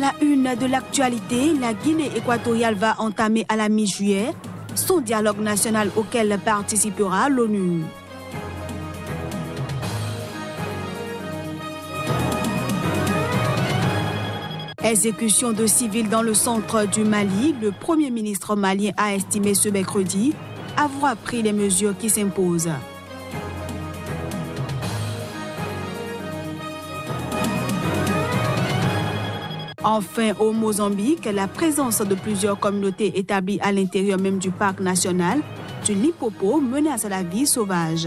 la une de l'actualité, la Guinée équatoriale va entamer à la mi-juillet son dialogue national auquel participera l'ONU. Exécution de civils dans le centre du Mali, le Premier ministre malien a estimé ce mercredi avoir pris les mesures qui s'imposent. Enfin, au Mozambique, la présence de plusieurs communautés établies à l'intérieur même du parc national du Nipopo menace la vie sauvage.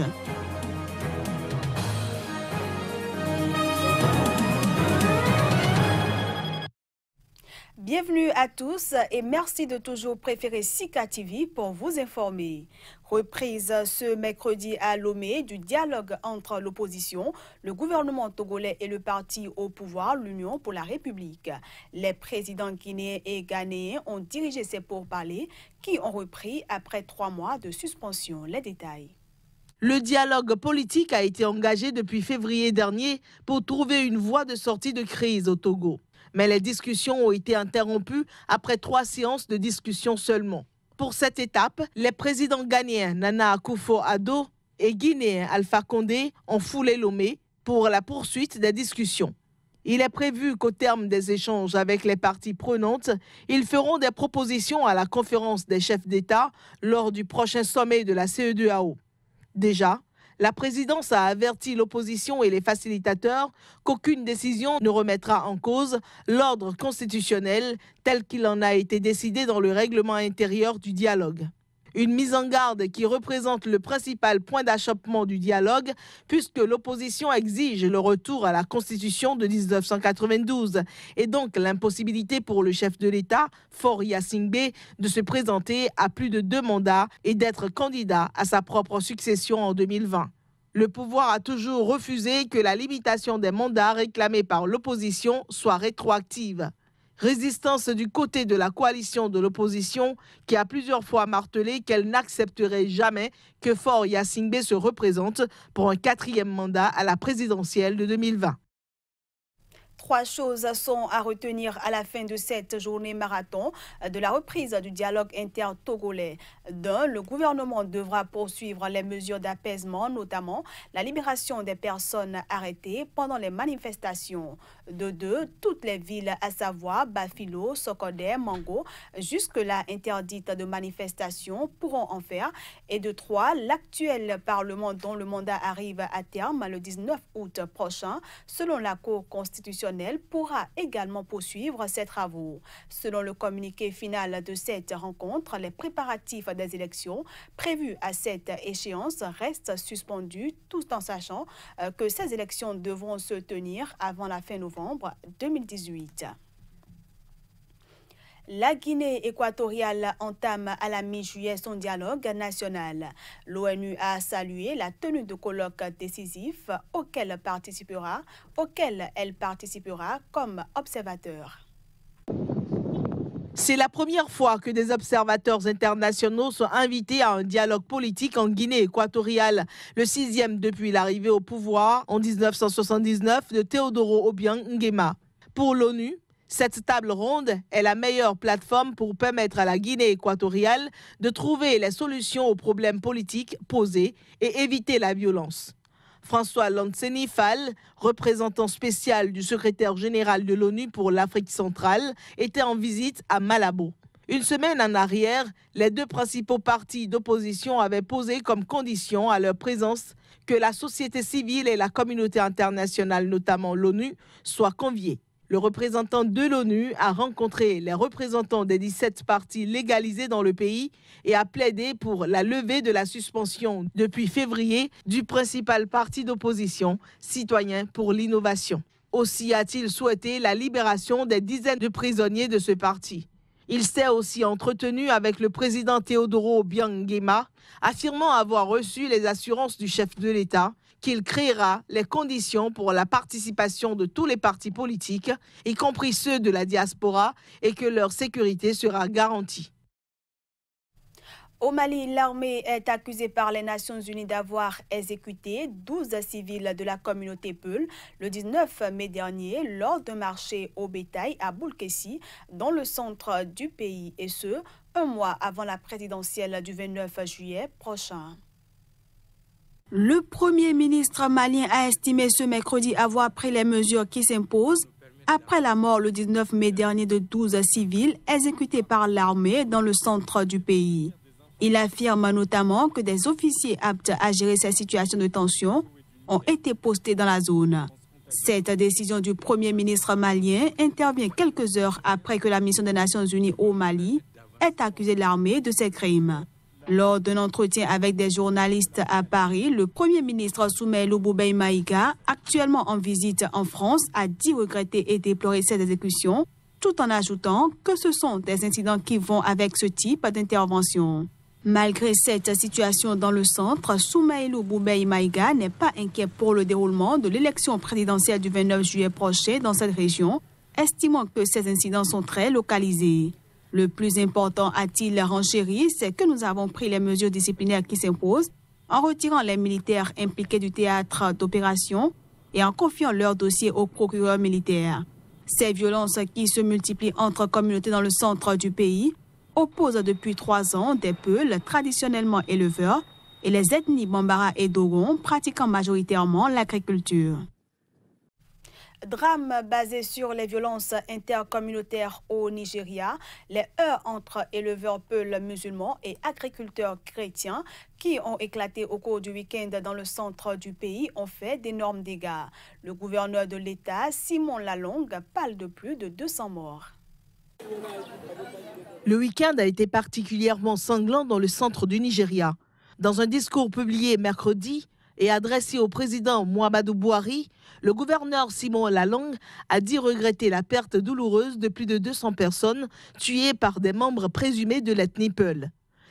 Bienvenue à tous et merci de toujours préférer Sika TV pour vous informer. Reprise ce mercredi à Lomé du dialogue entre l'opposition, le gouvernement togolais et le parti au pouvoir, l'Union pour la République. Les présidents guinéens et ghanéens ont dirigé ces pourparlers qui ont repris après trois mois de suspension. Les détails. Le dialogue politique a été engagé depuis février dernier pour trouver une voie de sortie de crise au Togo mais les discussions ont été interrompues après trois séances de discussion seulement. Pour cette étape, les présidents ghanéens Nana Akufo-Addo et guinéens Alpha Condé ont foulé Lomé pour la poursuite des discussions. Il est prévu qu'au terme des échanges avec les parties prenantes, ils feront des propositions à la conférence des chefs d'État lors du prochain sommet de la ce Déjà, la présidence a averti l'opposition et les facilitateurs qu'aucune décision ne remettra en cause l'ordre constitutionnel tel qu'il en a été décidé dans le règlement intérieur du dialogue. Une mise en garde qui représente le principal point d'achoppement du dialogue, puisque l'opposition exige le retour à la Constitution de 1992 et donc l'impossibilité pour le chef de l'État, Fort Yassine de se présenter à plus de deux mandats et d'être candidat à sa propre succession en 2020. Le pouvoir a toujours refusé que la limitation des mandats réclamés par l'opposition soit rétroactive. Résistance du côté de la coalition de l'opposition qui a plusieurs fois martelé qu'elle n'accepterait jamais que Fort Yassingbe se représente pour un quatrième mandat à la présidentielle de 2020. Trois choses sont à retenir à la fin de cette journée marathon de la reprise du dialogue inter-togolais. D'un, le gouvernement devra poursuivre les mesures d'apaisement, notamment la libération des personnes arrêtées pendant les manifestations. De deux, toutes les villes, à savoir Bafilo, Sokodé, Mango, jusque-là interdites de manifestations, pourront en faire. Et de trois, l'actuel Parlement dont le mandat arrive à terme le 19 août prochain, selon la Cour constitutionnelle pourra également poursuivre ses travaux. Selon le communiqué final de cette rencontre, les préparatifs des élections prévus à cette échéance restent suspendus tout en sachant euh, que ces élections devront se tenir avant la fin novembre 2018. La Guinée équatoriale entame à la mi-juillet son dialogue national. L'ONU a salué la tenue de colloques décisifs auquel participera, auquel elle participera comme observateur. C'est la première fois que des observateurs internationaux sont invités à un dialogue politique en Guinée équatoriale, le sixième depuis l'arrivée au pouvoir en 1979 de Teodoro Obiang Nguema. Pour l'ONU, cette table ronde est la meilleure plateforme pour permettre à la Guinée équatoriale de trouver les solutions aux problèmes politiques posés et éviter la violence. François Lansenifal, représentant spécial du secrétaire général de l'ONU pour l'Afrique centrale, était en visite à Malabo. Une semaine en arrière, les deux principaux partis d'opposition avaient posé comme condition à leur présence que la société civile et la communauté internationale, notamment l'ONU, soient conviées. Le représentant de l'ONU a rencontré les représentants des 17 partis légalisés dans le pays et a plaidé pour la levée de la suspension depuis février du principal parti d'opposition, Citoyens pour l'innovation. Aussi a-t-il souhaité la libération des dizaines de prisonniers de ce parti. Il s'est aussi entretenu avec le président Teodoro Biangema, affirmant avoir reçu les assurances du chef de l'État qu'il créera les conditions pour la participation de tous les partis politiques, y compris ceux de la diaspora, et que leur sécurité sera garantie. Au Mali, l'armée est accusée par les Nations Unies d'avoir exécuté 12 civils de la communauté Peul le 19 mai dernier lors d'un marché au bétail à Boulkessi, dans le centre du pays, et ce, un mois avant la présidentielle du 29 juillet prochain. Le Premier ministre malien a estimé ce mercredi avoir pris les mesures qui s'imposent après la mort le 19 mai dernier de 12 civils exécutés par l'armée dans le centre du pays. Il affirme notamment que des officiers aptes à gérer cette situation de tension ont été postés dans la zone. Cette décision du Premier ministre malien intervient quelques heures après que la mission des Nations Unies au Mali ait accusé l'armée de ces crimes. Lors d'un entretien avec des journalistes à Paris, le Premier ministre Soumaïlo Boubey Maïga, actuellement en visite en France, a dit regretter et déplorer cette exécution, tout en ajoutant que ce sont des incidents qui vont avec ce type d'intervention. Malgré cette situation dans le centre, Soumaïlou Boubei Maïga n'est pas inquiet pour le déroulement de l'élection présidentielle du 29 juillet prochain dans cette région, estimant que ces incidents sont très localisés. Le plus important, a-t-il renchéri, c'est que nous avons pris les mesures disciplinaires qui s'imposent en retirant les militaires impliqués du théâtre d'opération et en confiant leur dossier au procureur militaire. Ces violences qui se multiplient entre communautés dans le centre du pays opposent depuis trois ans des peuls traditionnellement éleveurs et les ethnies Bambara et Dogon pratiquant majoritairement l'agriculture. Drame basé sur les violences intercommunautaires au Nigeria, les heurts entre éleveurs peuls musulmans et agriculteurs chrétiens qui ont éclaté au cours du week-end dans le centre du pays ont fait d'énormes dégâts. Le gouverneur de l'État, Simon Lalongue, parle de plus de 200 morts. Le week-end a été particulièrement sanglant dans le centre du Nigeria. Dans un discours publié mercredi, et adressé au président Mouamadou Bouhari, le gouverneur Simon Lalong a dit regretter la perte douloureuse de plus de 200 personnes tuées par des membres présumés de l'ethnie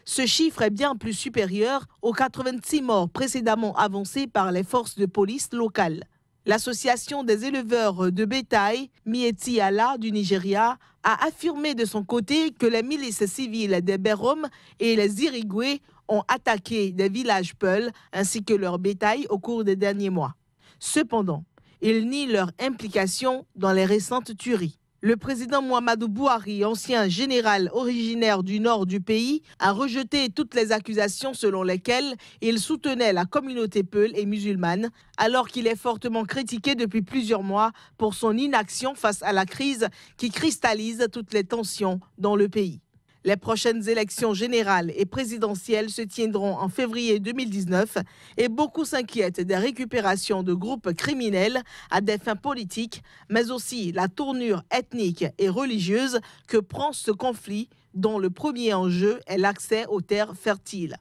Ce chiffre est bien plus supérieur aux 86 morts précédemment avancés par les forces de police locales. L'association des éleveurs de bétail, Mieti Ala du Nigeria, a affirmé de son côté que les milices civiles des Berom et les Irigwe ont attaqué des villages peuls ainsi que leur bétail au cours des derniers mois. Cependant, ils nient leur implication dans les récentes tueries. Le président Mohamedou Bouhari, ancien général originaire du nord du pays, a rejeté toutes les accusations selon lesquelles il soutenait la communauté peul et musulmane, alors qu'il est fortement critiqué depuis plusieurs mois pour son inaction face à la crise qui cristallise toutes les tensions dans le pays. Les prochaines élections générales et présidentielles se tiendront en février 2019 et beaucoup s'inquiètent des récupérations de groupes criminels à des fins politiques, mais aussi la tournure ethnique et religieuse que prend ce conflit dont le premier enjeu est l'accès aux terres fertiles.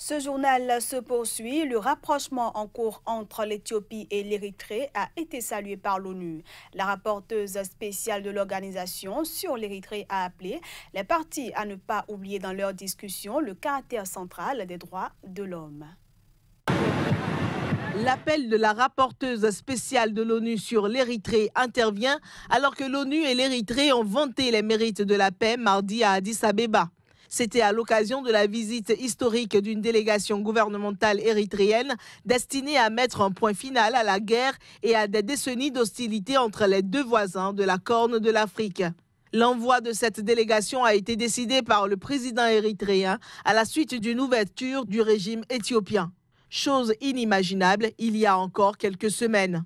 Ce journal se poursuit. Le rapprochement en cours entre l'Éthiopie et l'Érythrée a été salué par l'ONU. La rapporteuse spéciale de l'organisation sur l'Érythrée a appelé les parties à ne pas oublier dans leur discussion le caractère central des droits de l'homme. L'appel de la rapporteuse spéciale de l'ONU sur l'Érythrée intervient alors que l'ONU et l'Érythrée ont vanté les mérites de la paix mardi à Addis Abeba. C'était à l'occasion de la visite historique d'une délégation gouvernementale érythréenne destinée à mettre un point final à la guerre et à des décennies d'hostilité entre les deux voisins de la Corne de l'Afrique. L'envoi de cette délégation a été décidé par le président érythréen à la suite d'une ouverture du régime éthiopien. Chose inimaginable il y a encore quelques semaines.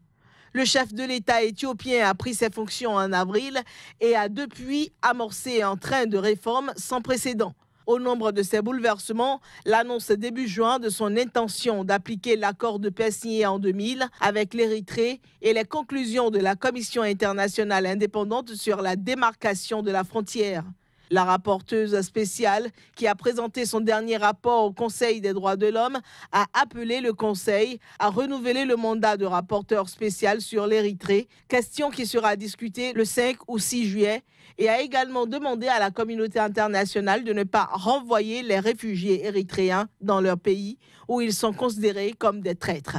Le chef de l'État éthiopien a pris ses fonctions en avril et a depuis amorcé un train de réformes sans précédent. Au nombre de ces bouleversements, l'annonce début juin de son intention d'appliquer l'accord de paix signé en 2000 avec l'Érythrée et les conclusions de la Commission internationale indépendante sur la démarcation de la frontière. La rapporteuse spéciale, qui a présenté son dernier rapport au Conseil des droits de l'homme, a appelé le Conseil à renouveler le mandat de rapporteur spécial sur l'Érythrée, question qui sera discutée le 5 ou 6 juillet, et a également demandé à la communauté internationale de ne pas renvoyer les réfugiés érythréens dans leur pays où ils sont considérés comme des traîtres.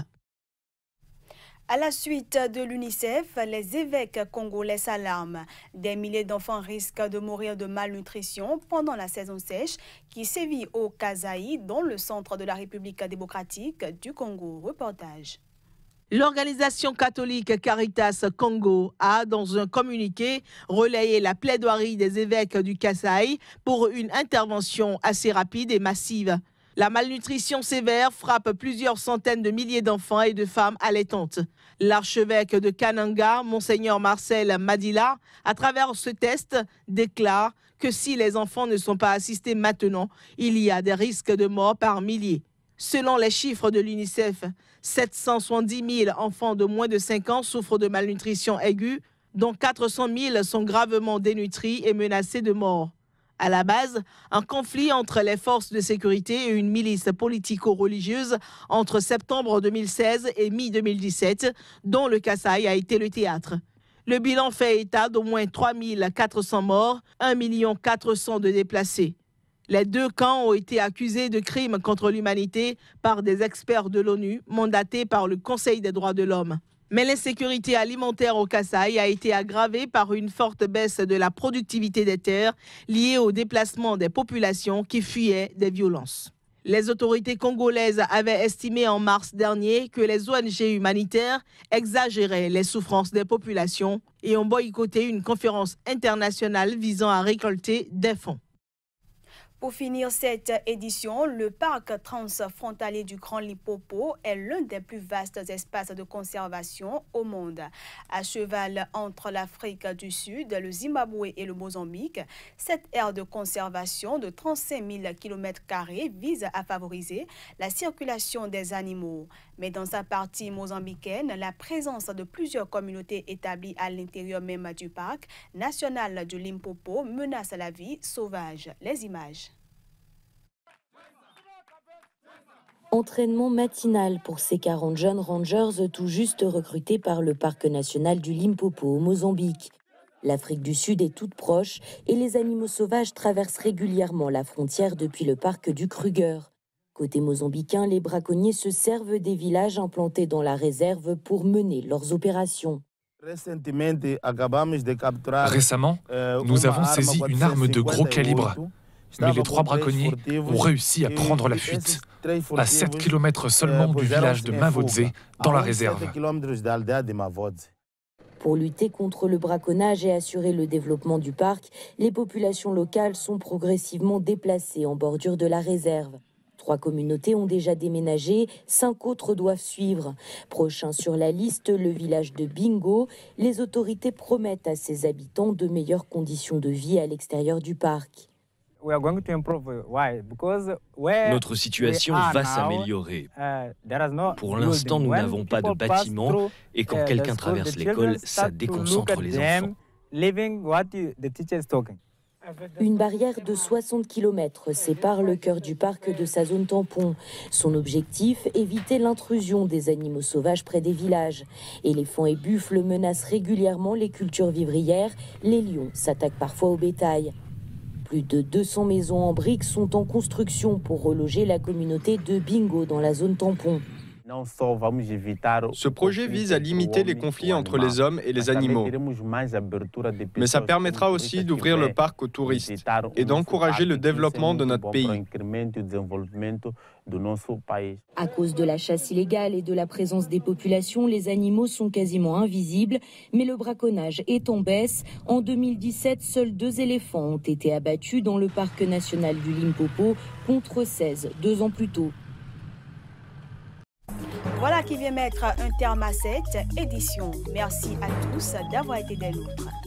À la suite de l'UNICEF, les évêques congolais s'alarment. Des milliers d'enfants risquent de mourir de malnutrition pendant la saison sèche qui sévit au Kazaï, dans le centre de la République démocratique du Congo. Reportage. L'organisation catholique Caritas Congo a, dans un communiqué, relayé la plaidoirie des évêques du Kasaï pour une intervention assez rapide et massive. La malnutrition sévère frappe plusieurs centaines de milliers d'enfants et de femmes allaitantes. L'archevêque de Kananga, monseigneur Marcel Madila, à travers ce test, déclare que si les enfants ne sont pas assistés maintenant, il y a des risques de mort par milliers. Selon les chiffres de l'UNICEF, 770 000 enfants de moins de 5 ans souffrent de malnutrition aiguë, dont 400 000 sont gravement dénutris et menacés de mort. À la base, un conflit entre les forces de sécurité et une milice politico-religieuse entre septembre 2016 et mi-2017, dont le Kassai a été le théâtre. Le bilan fait état d'au moins 3 400 morts, 1 400 de déplacés. Les deux camps ont été accusés de crimes contre l'humanité par des experts de l'ONU mandatés par le Conseil des droits de l'homme. Mais l'insécurité alimentaire au Kassai a été aggravée par une forte baisse de la productivité des terres liée au déplacement des populations qui fuyaient des violences. Les autorités congolaises avaient estimé en mars dernier que les ONG humanitaires exagéraient les souffrances des populations et ont boycotté une conférence internationale visant à récolter des fonds. Pour finir cette édition, le parc transfrontalier du Grand Lipopo est l'un des plus vastes espaces de conservation au monde. À cheval entre l'Afrique du Sud, le Zimbabwe et le Mozambique, cette aire de conservation de 35 000 km vise à favoriser la circulation des animaux. Mais dans sa partie mozambicaine, la présence de plusieurs communautés établies à l'intérieur même du parc national du Limpopo menace la vie sauvage. Les images. Entraînement matinal pour ces 40 jeunes rangers tout juste recrutés par le parc national du Limpopo au Mozambique. L'Afrique du Sud est toute proche et les animaux sauvages traversent régulièrement la frontière depuis le parc du Kruger. Côté mozambicain, les braconniers se servent des villages implantés dans la réserve pour mener leurs opérations. Récemment, euh, nous avons saisi une arme de gros calibre, mais les trois braconniers ont réussi à e prendre la fuite, à 7 km eh, seulement du village de Mavodze, dans la réserve. Pour lutter contre le braconnage et assurer le développement du parc, les populations locales sont progressivement déplacées en bordure de la réserve. Trois communautés ont déjà déménagé, cinq autres doivent suivre. Prochain sur la liste, le village de Bingo. Les autorités promettent à ses habitants de meilleures conditions de vie à l'extérieur du parc. Notre situation va s'améliorer. Uh, Pour l'instant, nous n'avons pas de bâtiment et quand uh, quelqu'un traverse l'école, ça déconcentre les enfants. Une barrière de 60 km sépare le cœur du parc de sa zone tampon. Son objectif, éviter l'intrusion des animaux sauvages près des villages. Éléphants et buffles menacent régulièrement les cultures vivrières. Les lions s'attaquent parfois au bétail. Plus de 200 maisons en briques sont en construction pour reloger la communauté de Bingo dans la zone tampon. Ce projet vise à limiter les conflits entre les hommes et les animaux, mais ça permettra aussi d'ouvrir le parc aux touristes et d'encourager le e développement de notre pays. E à cause de la chasse illégale et de la présence des populations, les animaux sont quasiment invisibles, mais le braconnage est en baisse. En 2017, seuls deux éléphants ont été abattus dans le parc national du Limpopo contre 16 deux ans plus tôt. Voilà qui vient mettre un terme à cette édition. Merci à tous d'avoir été des nôtres.